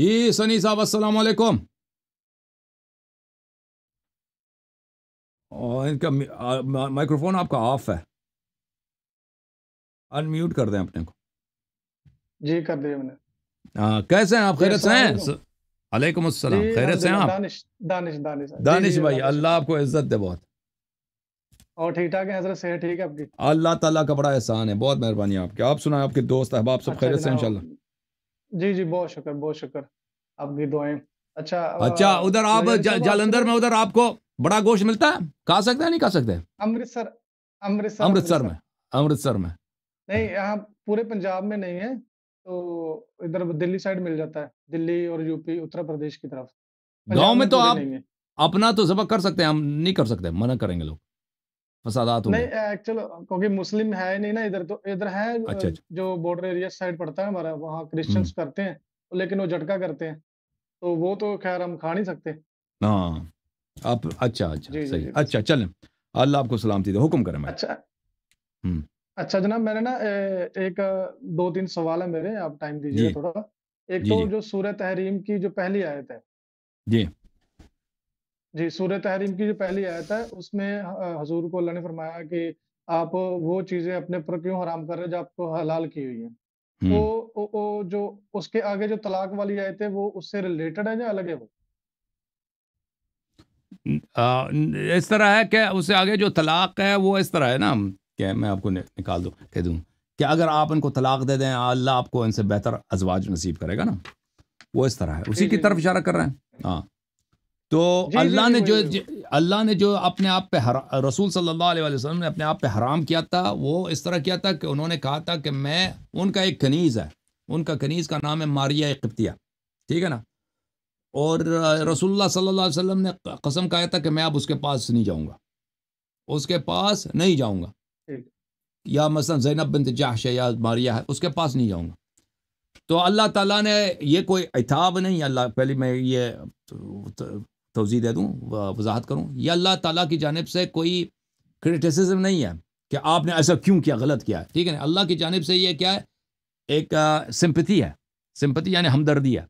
جی سنی صاحب السلام علیکم ان کا مائکرو فون آپ کا آف ہے ان میوٹ کر دیں اپنے کو جی کر دیا میں نے کیسے ہیں آپ جی، خیرت سے ہیں علیکم السلام جی، خیرت سے ہیں آپ دانش دانش دانش جی، بھائی اللہ آپ کو عزت دے بہت اور ٹھیک ٹھاک ہے حضرت صحت ٹھیک ہے آپ کی اللہ تعالیٰ کا بڑا احسان ہے بہت مہربانی آپ کی آپ سنائیں آپ کے دوست احباب سب اچھا خیرت سے انشاءاللہ جی جی بہت شکر بہت شکر آپ کی دعائیں اچھا اچھا ادھر آپ جلندر میں ادھر آپ کو بڑا گوشت ملتا ہے کھا سکتے ہیں نہیں کھا سکتے امرتسر امرتسر امرتسر میں امرتسر میں نہیں یہاں پورے پنجاب میں نہیں ہے تو ادھر دلی سائڈ مل جاتا ہے دلی اور یو پی اتر پردیش کی طرف گاؤں میں تو آپ اپنا تو ذبح کر سکتے ہیں ہم نہیں کر سکتے منع کریں گے لوگ فسادات ہوں نہیں ایکچول کیونکہ مسلم ہے نہیں نا ادھر تو ادھر ہے اچھا، اچھا۔ جو بارڈر ایریا سائڈ پڑتا ہے ہمارا وہاں کرسچنز کرتے ہیں لیکن وہ جھٹکا کرتے ہیں تو وہ تو خیر ہم کھا نہیں سکتے ہاں آپ اچھا اچھا جی، جی، صحیح جی، اچھا چلیں اللہ آپ کو سلامتی دے حکم کریں اچھا اچھا جناب میں نے نا ایک دو تین سوال ہے میرے آپ ٹائم دیجیے تھوڑا ایک تو جو سورہ تحریم کی جو پہلی آیت ہے جی جی سورہ تحریم کی جو پہلی آیت ہے اس میں حضور کو اللہ نے فرمایا کہ آپ وہ چیزیں اپنے پر کیوں حرام کر رہے جو آپ کو حلال کی ہوئی ہیں وہ جو اس کے آگے جو طلاق والی آیت ہے وہ اس سے ریلیٹڈ ہے یا الگ ہے وہ اس طرح ہے کہ اس سے آگے جو طلاق ہے وہ اس طرح ہے نا کہ میں آپ کو نکال دوں کہہ دوں کہ اگر آپ ان کو طلاق دے دیں اللہ آپ کو ان سے بہتر ازواج نصیب کرے گا نا وہ اس طرح ہے اسی کی جی، جی، طرف جی۔ اشارہ کر رہے ہیں ہاں تو جی، جی، اللہ نے جی، جو اللہ نے جو اپنے آپ پہ رسول صلی اللہ علیہ وسلم نے اپنے آپ پہ حرام کیا تھا وہ اس طرح کیا تھا کہ انہوں نے کہا تھا کہ میں ان کا ایک کنیز ہے ان کا کنیز کا نام ہے ماریا قبطیہ ٹھیک ہے نا اور رسول اللہ صلی اللہ علیہ وسلم نے قسم کہا تھا کہ میں اب اس کے پاس نہیں جاؤں گا اس کے پاس نہیں جاؤں گا یا مثلا زینب بنت ہے یا ماریا ہے اس کے پاس نہیں جاؤں گا تو اللہ تعالیٰ نے یہ کوئی اتاب نہیں اللہ پہلے میں یہ توضیع دے دوں وضاحت کروں یہ اللہ تعالیٰ کی جانب سے کوئی کرٹیسزم نہیں ہے کہ آپ نے ایسا کیوں کیا غلط کیا ہے ٹھیک ہے نا اللہ کی جانب سے یہ کیا ہے ایک سمپتی ہے سمپتی یعنی ہمدردی ہے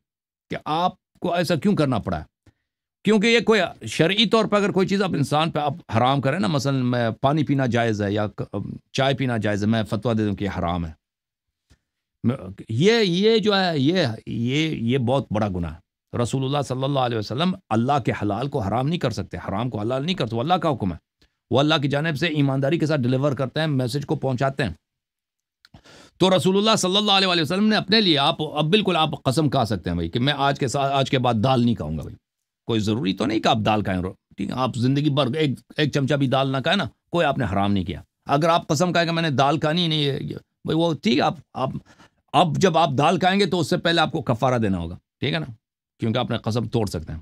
کہ آپ کو ایسا کیوں کرنا پڑا ہے کیونکہ یہ کوئی شرعی طور پہ اگر کوئی چیز آپ انسان پہ آپ حرام کریں نا مثلا میں پانی پینا جائز ہے یا چائے پینا جائز ہے میں فتویٰ دے دوں کہ یہ حرام ہے یہ یہ جو ہے یہ یہ یہ بہت بڑا گناہ ہے رسول اللہ صلی اللہ علیہ وسلم اللہ کے حلال کو حرام نہیں کر سکتے حرام کو حلال نہیں کرتے وہ اللہ کا حکم ہے وہ اللہ کی جانب سے ایمانداری کے ساتھ ڈلیور کرتے ہیں میسج کو پہنچاتے ہیں تو رسول اللہ صلی اللہ علیہ وسلم نے اپنے لیے آپ اب بالکل آپ قسم کھا سکتے ہیں بھائی کہ میں آج کے ساتھ آج کے بعد دال نہیں کھاؤں گا بھائی کوئی ضروری تو نہیں کہ آپ دال کھائیں رو ٹھیک ہے آپ زندگی بھر ایک ایک چمچہ بھی دال نہ کھائیں نا کوئی آپ نے حرام نہیں کیا اگر آپ قسم کھائیں کہ میں نے دال کھانی نہیں ہے بھائی وہ ٹھیک ہے آپ آپ اب جب آپ دال کھائیں گے تو اس سے پہلے آپ کو کفارہ دینا ہوگا ٹھیک ہے نا کیونکہ اپنے قسم توڑ سکتے ہیں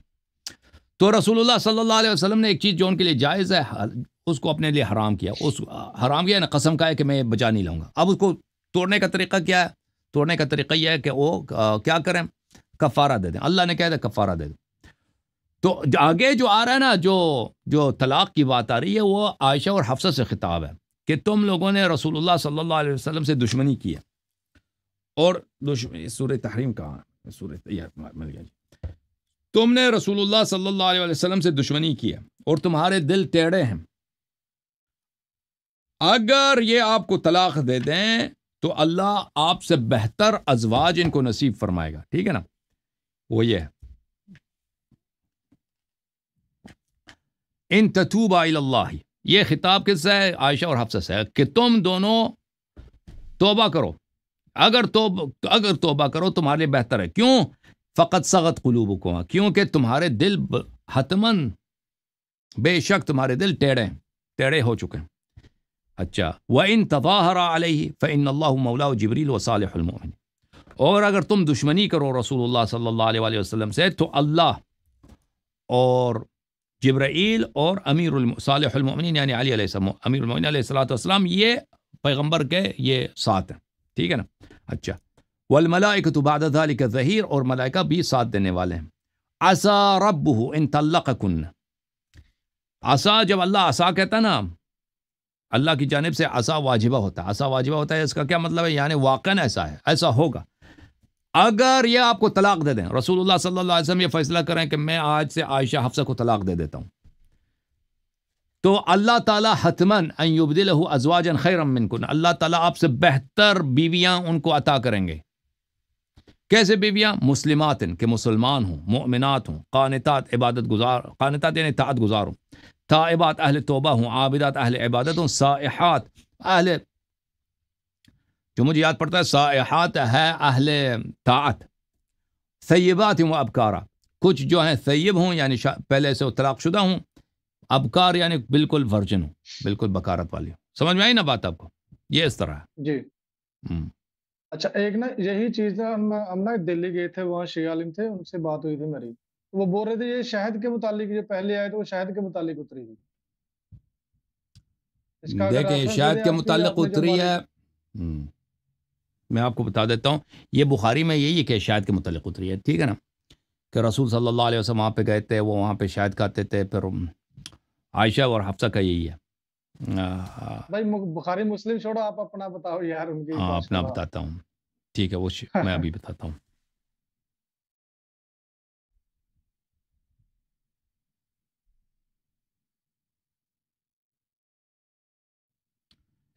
تو رسول اللہ صلی اللہ علیہ وسلم نے ایک چیز جو ان کے لیے جائز ہے اس کو اپنے لیے حرام کیا اس حرام کیا نا یعنی قسم کا ہے کہ میں بچا نہیں لاؤں گا اب اس کو توڑنے کا طریقہ کیا ہے توڑنے کا طریقہ یہ ہے کہ وہ کیا کریں کفارہ دے دیں اللہ نے کہا تھا کفارہ دے دیں تو آگے جو آ رہا ہے نا جو جو طلاق کی بات آ رہی ہے وہ عائشہ اور حفصہ سے خطاب ہے کہ تم لوگوں نے رسول اللہ صلی اللہ علیہ وسلم سے دشمنی کی ہے اور دشمنی تحریم کہاں مل گیا جی تم نے رسول اللہ صلی اللہ علیہ وسلم سے دشمنی کی ہے اور تمہارے دل ٹیڑے ہیں اگر یہ آپ کو طلاق دے دیں تو اللہ آپ سے بہتر ازواج ان کو نصیب فرمائے گا ٹھیک ہے نا وہ یہ ان اللہ یہ خطاب کس سے ہے عائشہ اور حفصہ سے کہ تم دونوں توبہ کرو اگر توبہ اگر توبہ کرو تمہارے لیے بہتر ہے کیوں فقط سغت قلوب کو کیونکہ تمہارے دل حتمن بے شک تمہارے دل ٹیڑے ہیں ہو چکے ہیں اچھا و ان تباہر علیہ فن اللہ مولا جبریل و صالح المعنی اور اگر تم دشمنی کرو رسول اللہ صلی اللہ علیہ وسلم سے تو اللہ اور جبرائیل اور امیر الم صحیح یعنی یعنی علیہ السلام امیر المعین علیہ والسلام یہ پیغمبر کے یہ ساتھ ہیں ٹھیک ہے نا اچھا والملائکہ تو بعد ذلک ظہیر اور ملائکہ بھی ساتھ دینے والے ہیں عصا رب ان طلّہ کن عصا جب اللہ عصا کہتا نا اللہ کی جانب سے عصا واجبہ ہوتا ہے عصا واجبہ ہوتا ہے اس کا کیا مطلب ہے یعنی واقع ایسا ہے ایسا ہوگا اگر یہ آپ کو طلاق دے دیں رسول اللہ صلی اللہ علیہ وسلم یہ فیصلہ کریں کہ میں آج سے عائشہ حفصہ کو طلاق دے دیتا ہوں تو اللہ تعالیٰ حتمن ہتمن ازواجن کن اللہ تعالیٰ آپ سے بہتر بیویاں ان کو عطا کریں گے کیسے بیویاں مسلمات کہ مسلمان ہوں مؤمنات ہوں قانتات عبادت گزار قانتات یعنی گزار ہوں تائبات اہل توبہ ہوں عابدات اہل عبادت ہوں سائحات اہل جو مجھے یاد پڑتا ہے سائحات ہے اہل طاعت سیبات ہوں ابکارا کچھ جو ہیں سیب ہوں یعنی پہلے سے طلاق شدہ ہوں ابکار یعنی بالکل ورجن ہوں بالکل بکارت والی ہوں سمجھ میں آئی نا بات آپ کو یہ اس طرح ہے جی ہوں اچھا ایک نا یہی چیز ہے ہم نا دلی گئے تھے وہاں شی عالم تھے ان سے بات ہوئی تھی میری وہ بول رہے تھے یہ شہد کے متعلق جو پہلے آئے وہ شہد کے متعلق اتری دیکھیں شہد کے متعلق اتری ہے میں آپ کو بتا دیتا ہوں یہ بخاری میں یہی ہے کہ شاید کے متعلق اتری ہے ٹھیک ہے نا کہ رسول صلی اللہ علیہ وسلم وہاں پہ گئے تھے وہ وہاں پہ شاید کہتے تھے پھر عائشہ اور حفصہ کا یہی ہے بھائی بخاری مسلم چھوڑو آپ اپنا بتاؤ یار ان کی ہاں اپنا بتاتا ہوں ٹھیک ہے وہ میں ابھی بتاتا ہوں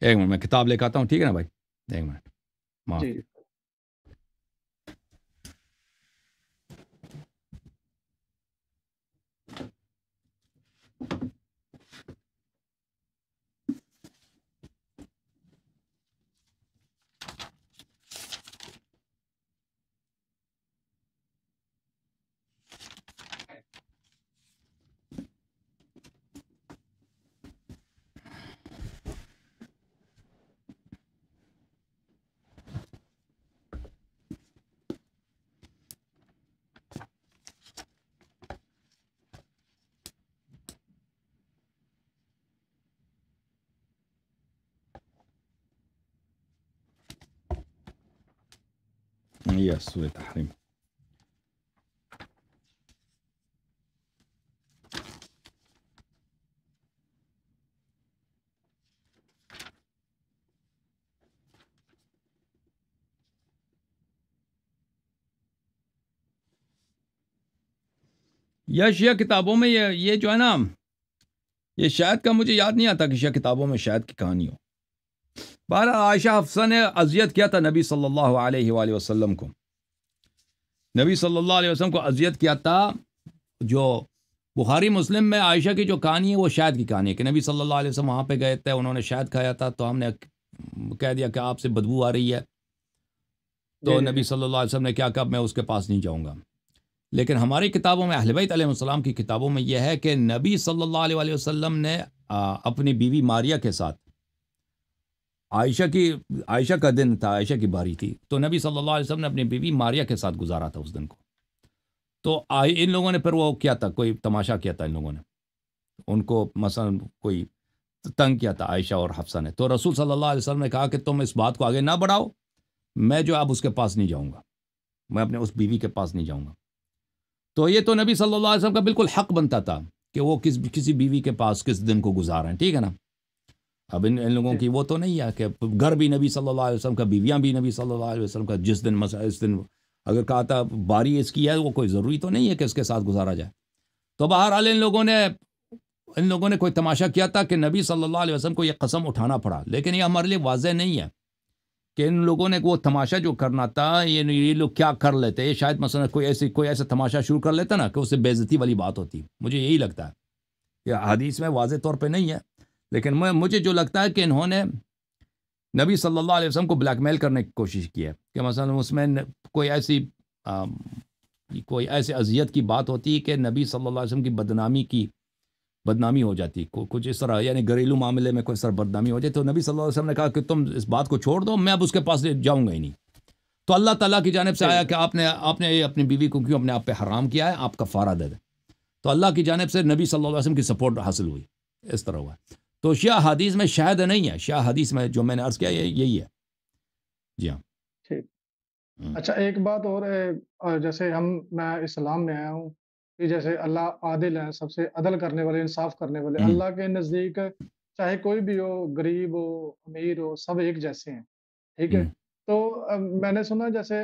ایک منٹ میں کتاب لے کے آتا ہوں ٹھیک ہے نا بھائی ایک منٹ معاف جی۔ یا شیعہ کتابوں میں یہ جو ہے نا یہ شاید کا مجھے یاد نہیں آتا کہ شیعہ کتابوں میں شاید کی کہانی ہو بہرحال عائشہ حفصہ نے اذیت کیا تھا نبی صلی اللہ علیہ وآلہ وسلم کو نبی صلی اللہ علیہ وسلم کو اذیت کیا تھا جو بخاری مسلم میں عائشہ کی جو کہانی ہے وہ شاید کی کہانی ہے کہ نبی صلی اللہ علیہ وسلم وہاں پہ گئے تھے انہوں نے شاید کھایا تھا تو ہم نے کہہ دیا کہ آپ سے بدبو آ رہی ہے تو جی، جی۔ نبی صلی اللہ علیہ وسلم نے کیا کہا میں اس کے پاس نہیں جاؤں گا لیکن ہماری کتابوں میں اہل علیہ وسلم کی کتابوں میں یہ ہے کہ نبی صلی اللہ علیہ وسلم نے اپنی بیوی ماریہ کے ساتھ عائشہ کی عائشہ کا دن تھا عائشہ کی باری تھی تو نبی صلی اللہ علیہ وسلم نے اپنی بیوی ماریہ کے ساتھ گزارا تھا اس دن کو تو ان لوگوں نے پھر وہ کیا تھا کوئی تماشا کیا تھا ان لوگوں نے ان کو مثلا کوئی تنگ کیا تھا عائشہ اور حفصہ نے تو رسول صلی اللہ علیہ وسلم نے کہا کہ تم اس بات کو آگے نہ بڑھاؤ میں جو اب اس کے پاس نہیں جاؤں گا میں اپنے اس بیوی کے پاس نہیں جاؤں گا تو یہ تو نبی صلی اللہ علیہ وسلم کا بالکل حق بنتا تھا کہ وہ کس کسی بیوی کے پاس کس دن کو گزار ہیں ٹھیک ہے نا اب ان لوگوں جی۔ کی وہ تو نہیں ہے کہ گھر بھی نبی صلی اللہ علیہ وسلم کا بیویاں بھی نبی صلی اللہ علیہ وسلم کا جس دن مسئلہ اس دن اگر کہا تھا باری اس کی ہے وہ کوئی ضروری تو نہیں ہے کہ اس کے ساتھ گزارا جائے تو بہرحال ان لوگوں نے ان لوگوں نے کوئی تماشا کیا تھا کہ نبی صلی اللہ علیہ وسلم کو یہ قسم اٹھانا پڑا لیکن یہ ہمارے لیے واضح نہیں ہے کہ ان لوگوں نے وہ تماشا جو کرنا تھا یہ لوگ کیا کر لیتے یہ شاید مثلاً کوئی ایسی کوئی ایسا تماشا شروع کر لیتا نا کہ اس سے بےزتی والی بات ہوتی مجھے یہی لگتا ہے کہ حدیث میں واضح طور پہ نہیں ہے لیکن میں مجھے جو لگتا ہے کہ انہوں نے نبی صلی اللہ علیہ وسلم کو بلیک میل کرنے کی کوشش کی ہے کہ مثلا اس میں کوئی ایسی کوئی ایسی اذیت کی بات ہوتی ہے کہ نبی صلی اللہ علیہ وسلم کی بدنامی کی بدنامی ہو جاتی کچھ اس طرح یعنی گھریلو معاملے میں کوئی سر بدنامی ہو جاتی تو نبی صلی اللہ علیہ وسلم نے کہا کہ تم اس بات کو چھوڑ دو میں اب اس کے پاس جاؤں گا ہی نہیں تو اللہ تعالیٰ کی جانب سے آیا کہ آپ نے آپ نے اپنی بیوی کو کیوں اپنے آپ پہ حرام کیا ہے آپ کا فارا دے دیں تو اللہ کی جانب سے نبی صلی اللہ علیہ وسلم کی سپورٹ حاصل ہوئی اس طرح ہوا تو شیعہ حدیث میں شاید نہیں ہے شیعہ حدیث میں جو میں نے عرض کیا یہی ہے جی ہاں ٹھیک ہاں۔ اچھا ایک بات اور ہے جیسے ہم میں اسلام میں آیا ہوں کہ جیسے اللہ عادل ہیں سب سے عدل کرنے والے انصاف کرنے والے ہاں۔ اللہ کے نزدیک چاہے کوئی بھی ہو غریب ہو امیر ہو سب ایک جیسے ہیں ٹھیک ہے ہاں۔ تو میں نے سنا جیسے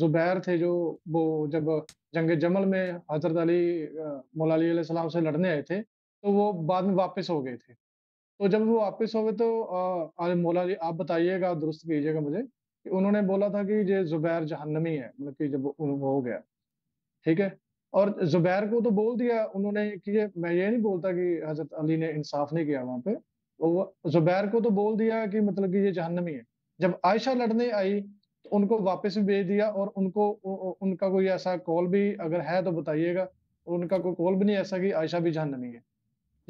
زبیر تھے جو وہ جب جنگ جمل میں حضرت علی علی علیہ السلام سے لڑنے آئے تھے تو وہ بعد میں واپس ہو گئے تھے تو جب وہ واپس ہوئے تو مولا جی آپ بتائیے گا درست کیجیے گا مجھے کہ انہوں نے بولا تھا کہ یہ زبیر جہنمی ہے مطلب کہ جب وہ ہو گیا ٹھیک ہے اور زبیر کو تو بول دیا انہوں نے کہ یہ میں یہ نہیں بولتا کہ حضرت علی نے انصاف نہیں کیا وہاں پہ وہ زبیر کو تو بول دیا کہ مطلب کہ یہ جہنمی ہے جب عائشہ لڑنے آئی تو ان کو واپس بھی بھیج دیا اور ان کو ان کا کوئی ایسا کال بھی اگر ہے تو بتائیے گا ان کا کوئی کال بھی نہیں ایسا کہ عائشہ بھی جہنمی ہے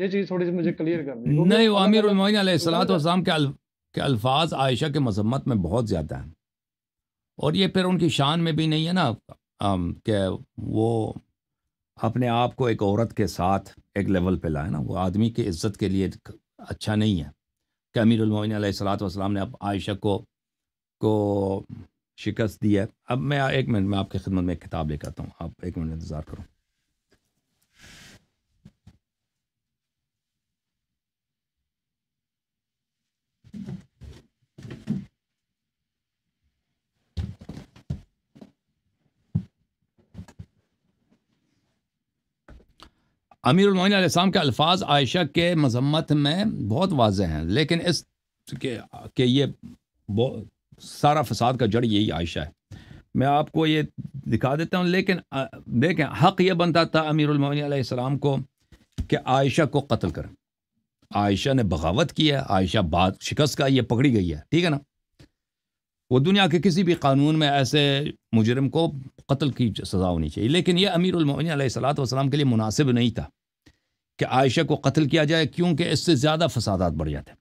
یہ چیز تھوڑی سی مجھے کلیئر کر نہیں وہ امیر المعین علیہ السلاۃ والسلام کے الفاظ عائشہ کے مذمت میں بہت زیادہ ہیں اور یہ پھر ان کی شان میں بھی نہیں ہے نا کہ وہ اپنے آپ کو ایک عورت کے ساتھ ایک لیول پہ لائے نا وہ آدمی کی عزت کے لیے اچھا نہیں ہے کہ امیر المعین علیہ السلاۃ والسلام نے اب عائشہ کو شکست دی ہے اب میں ایک منٹ میں آپ کی خدمت میں ایک کتاب لے کر آتا ہوں آپ ایک منٹ انتظار کروں امیر المعین علیہ السلام کے الفاظ عائشہ کے مذمت میں بہت واضح ہیں لیکن اس کے کہ یہ سارا فساد کا جڑ یہی عائشہ ہے میں آپ کو یہ دکھا دیتا ہوں لیکن دیکھیں حق یہ بنتا تھا امیر المعین علیہ السلام کو کہ عائشہ کو قتل کریں عائشہ نے بغاوت کی ہے عائشہ بعد شکست کا یہ پکڑی گئی ہے ٹھیک ہے نا وہ دنیا کے کسی بھی قانون میں ایسے مجرم کو قتل کی سزا ہونی چاہیے لیکن یہ امیر المعین علیہ السلاۃ والسلام کے لیے مناسب نہیں تھا کہ عائشہ کو قتل کیا جائے کیونکہ اس سے زیادہ فسادات بڑھ جاتے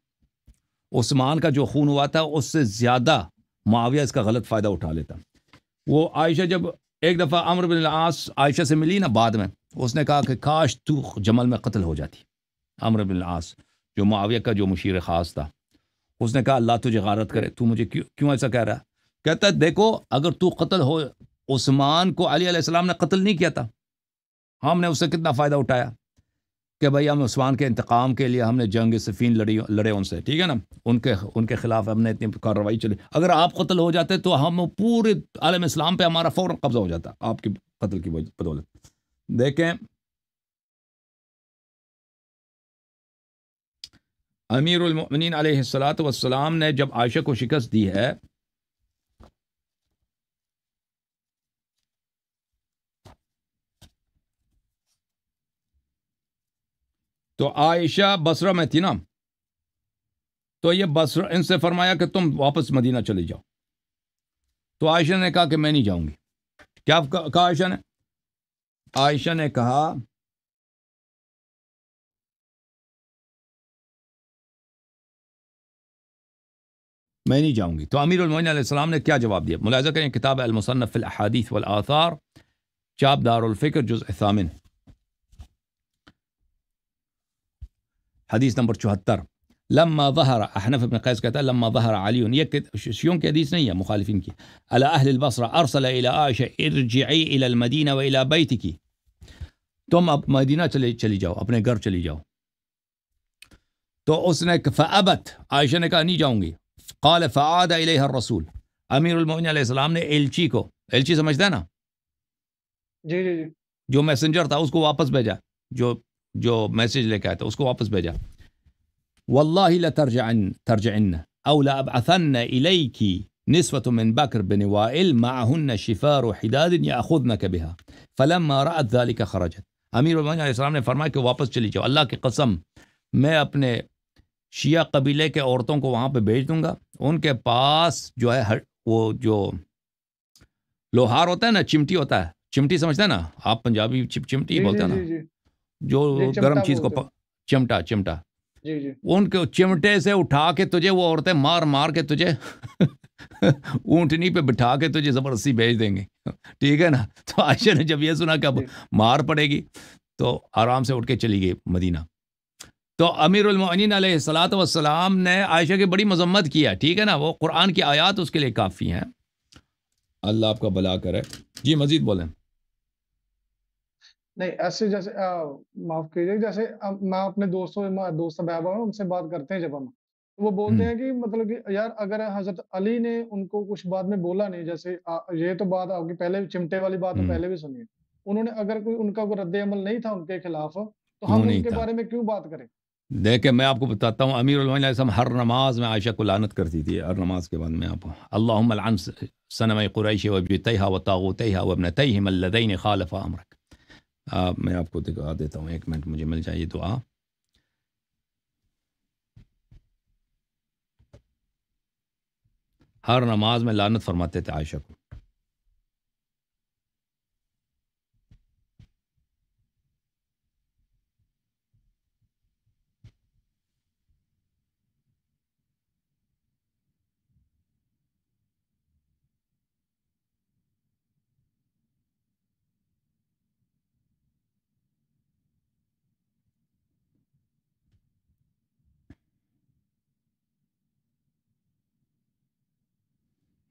عثمان کا جو خون ہوا تھا اس سے زیادہ معاویہ اس کا غلط فائدہ اٹھا لیتا وہ عائشہ جب ایک دفعہ امر العاص عائشہ سے ملی نا بعد میں اس نے کہا کہ کاش تو جمل میں قتل ہو جاتی امر العاص جو معاویہ کا جو مشیر خاص تھا اس نے کہا اللہ تجھے غارت کرے تو مجھے کیوں کیوں ایسا کہہ رہا ہے کہتا ہے دیکھو اگر تو قتل ہو عثمان کو علی علیہ السلام نے قتل نہیں کیا تھا ہم نے اس سے کتنا فائدہ اٹھایا کہ بھائی ہم عثمان کے انتقام کے لیے ہم نے جنگ صفین لڑی لڑے ان سے ٹھیک ہے نا ان کے ان کے خلاف ہم نے اتنی کارروائی چلی اگر آپ قتل ہو جاتے تو ہم پورے عالم اسلام پہ ہمارا فوراً قبضہ ہو جاتا آپ کی قتل کی بدولت دیکھیں امیر المین علیہ السلاۃ وسلام نے جب عائشہ کو شکست دی ہے تو عائشہ بسرہ میں تھی نا تو یہ بسرا ان سے فرمایا کہ تم واپس مدینہ چلے جاؤ تو عائشہ نے کہا کہ میں نہیں جاؤں گی کیا کہا عائشہ نے عائشہ نے کہا میں نہیں جاؤں گی تو امیر المعین علیہ السلام نے کیا جواب دیا ملاحظہ کریں کتاب المصنف والآثار چاپ دار الفکر جز جزامن حدیث نمبر چوہتر لما ظہر احنف ابن قیس کہتا ہے لما ظہر لمہ یہ علیوں کی حدیث نہیں ہے مخالفین کی اہل البصرہ ارسل الی الی عائشہ ارجعی المدینہ و اللہ کی تم اب مدینہ چلی جاؤ اپنے گھر چلی جاؤ تو اس نے فعبت عائشہ نے کہا نہیں جاؤں گی قال فعاد الرسول امیر علیہ السلام نے المولین کو سمجھتا ہے نا جی جی جی جو جو جو میسنجر تھا تھا اس اس کو کو واپس واپس بھیجا بھیجا میسج لے کے آیا واللہ لترجعن ترجعن او لابعثن الیکی نسوة من بن وائل معهن شفار حداد و بها فلما رأت ذلك خرجت امیر المعین علیہ السلام نے فرمایا کہ واپس چلی جاؤ اللہ کی قسم میں اپنے شیعہ قبیلے کے عورتوں کو وہاں پہ بھیج دوں گا ان کے پاس جو ہے ہر وہ جو لوہار ہوتا ہے نا چمٹی ہوتا ہے چمٹی سمجھتے ہیں نا آپ پنجابی چم چمٹی جی، بولتے ہیں جی، نا جی، جو گرم چیز کو چمٹا چمٹا ان کے چمٹے سے اٹھا کے تجھے وہ عورتیں مار مار کے تجھے اونٹنی پہ بٹھا کے تجھے زبردستی بھیج دیں گے ٹھیک ہے نا تو عائشہ نے جب یہ سنا کہ اب مار پڑے گی تو آرام سے اٹھ کے چلی گئی مدینہ تو امیر المعین علیہ السلاۃ والسلام نے عائشہ کی بڑی مذمت کی ہے ٹھیک ہے نا وہ قرآن کی آیات اس کے لیے کافی ہیں اللہ آپ کا بلا کرے جی مزید بولیں نہیں ایسے جیسے معاف کیجیے جیسے میں اپنے دوستوں دوست بہبا ہوں ان سے بات کرتے ہیں جب ہم وہ بولتے ہیں کہ مطلب کہ یار اگر حضرت علی نے ان کو کچھ بعد میں بولا نہیں جیسے یہ تو بات آپ کی پہلے چمٹے والی بات پہلے بھی سنی ہے انہوں نے اگر کوئی ان کا کوئی رد عمل نہیں تھا ان کے خلاف تو ہم ان کے بارے میں کیوں بات کریں دیکھیں میں آپ کو بتاتا ہوں امیر علیہ السلام ہر نماز میں عائشہ کو لانت کرتی تھی ہر نماز کے بعد میں آپ اللہ صن قریش و تیٰ و تع و ابن تیہ دئی خالف امرک آپ میں آپ کو دکھا دیتا ہوں ایک منٹ مجھے مل جائے دعا ہر نماز میں لانت فرماتے تھے عائشہ کو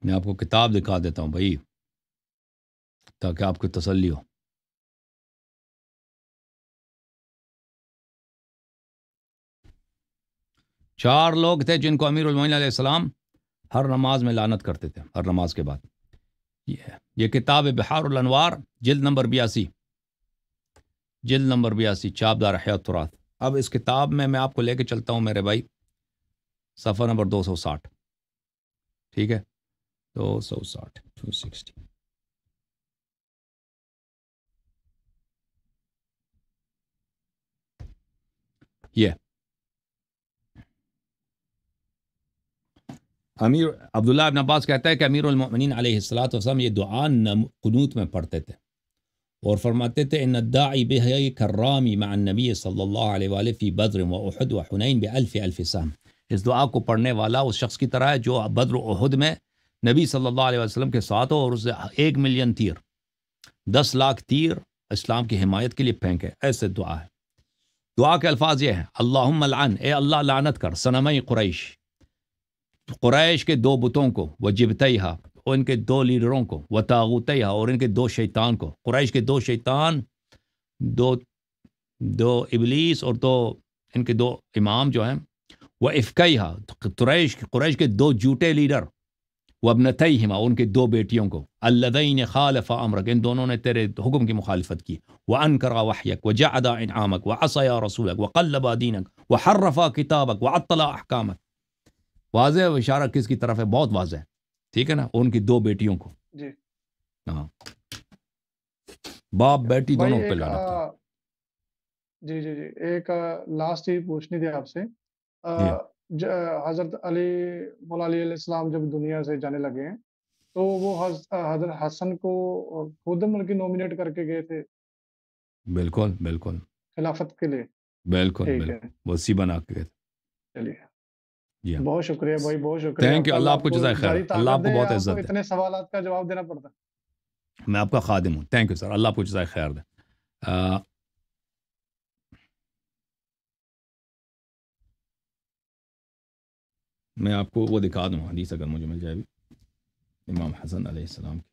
میں آپ کو کتاب دکھا دیتا ہوں بھائی تاکہ آپ کو تسلی ہو چار لوگ تھے جن کو امیر المین علیہ السلام ہر نماز میں لانت کرتے تھے ہر نماز کے بعد یہ یہ کتاب ہے بہار النوار جلد نمبر بیاسی جلد نمبر بیاسی چاب دار حیات رات اب اس کتاب میں میں آپ کو لے کے چلتا ہوں میرے بھائی صفحہ نمبر دو سو ساٹھ ٹھیک ہے دو سو ساٹھ ٹو سکسٹی یہ امیر امیر عبداللہ ابن عباس کہتا ہے کہ المؤمنین علیہ السلاۃ وسلم یہ دعا قنوت میں پڑھتے تھے اور فرماتے تھے ان الداعی کرامی مع النبی صلی اللہ علیہ وآلہ فی بدر و و احد حنین الف سام اس دعا کو پڑھنے والا اس شخص کی طرح ہے جو بدر و احد میں نبی صلی اللہ علیہ وسلم کے ساتھ ہو اور اسے ایک ملین تیر دس لاکھ تیر اسلام کی حمایت کے لیے پھینکے ایسے دعا ہے دعا کے الفاظ یہ ہیں اللہ لعن اے اللہ لعنت کر سنم قریش قریش کے دو بتوں کو وہ جبتئی اور ان کے دو لیڈروں کو وہ تاغوت اور ان کے دو شیطان کو قریش کے دو شیطان دو دو ابلیس اور دو ان کے دو امام جو ہیں وہ افقیہ قریش قریش کے دو جھوٹے لیڈر وبن تئیما ان کے دو بیٹیوں کو اللہدین خالف امرک ان دونوں نے تیرے حکم کی مخالفت کی وہ ان کرا وحیق و جا ادا انعامک و اصیا رسولک و قلبہ دینک و حرفا کتابک و اطلاع احکامک واضح و اشارہ کس کی طرف ہے بہت واضح ہے ٹھیک ہے نا ان کی دو بیٹیوں کو جی ہاں باپ بیٹی دونوں پہ لانا جی جی جی ایک لاسٹ ہی پوچھنی تھی آپ سے حضرت علی مولا علی علیہ السلام جب دنیا سے جانے لگے ہیں تو وہ حضرت حسن کو خود ملکی نومینیٹ کر کے گئے تھے بالکل بالکل خلافت کے لیے بالکل وسیع بنا کے گئے تھے چلیے جی ہاں۔ بہت شکریہ بھائی بہت شکریہ تھینک یو اللہ آپ کو جزائے خیر اللہ آپ کو بہت عزت دے اتنے سوالات کا جواب دینا پڑتا ہے میں آپ کا خادم ہوں تھینک یو سر اللہ آپ کو جزائے خیر دے میں آپ کو وہ دکھا دوں حدیث اگر مجھے مل جائے بھی امام حسن علیہ السلام کی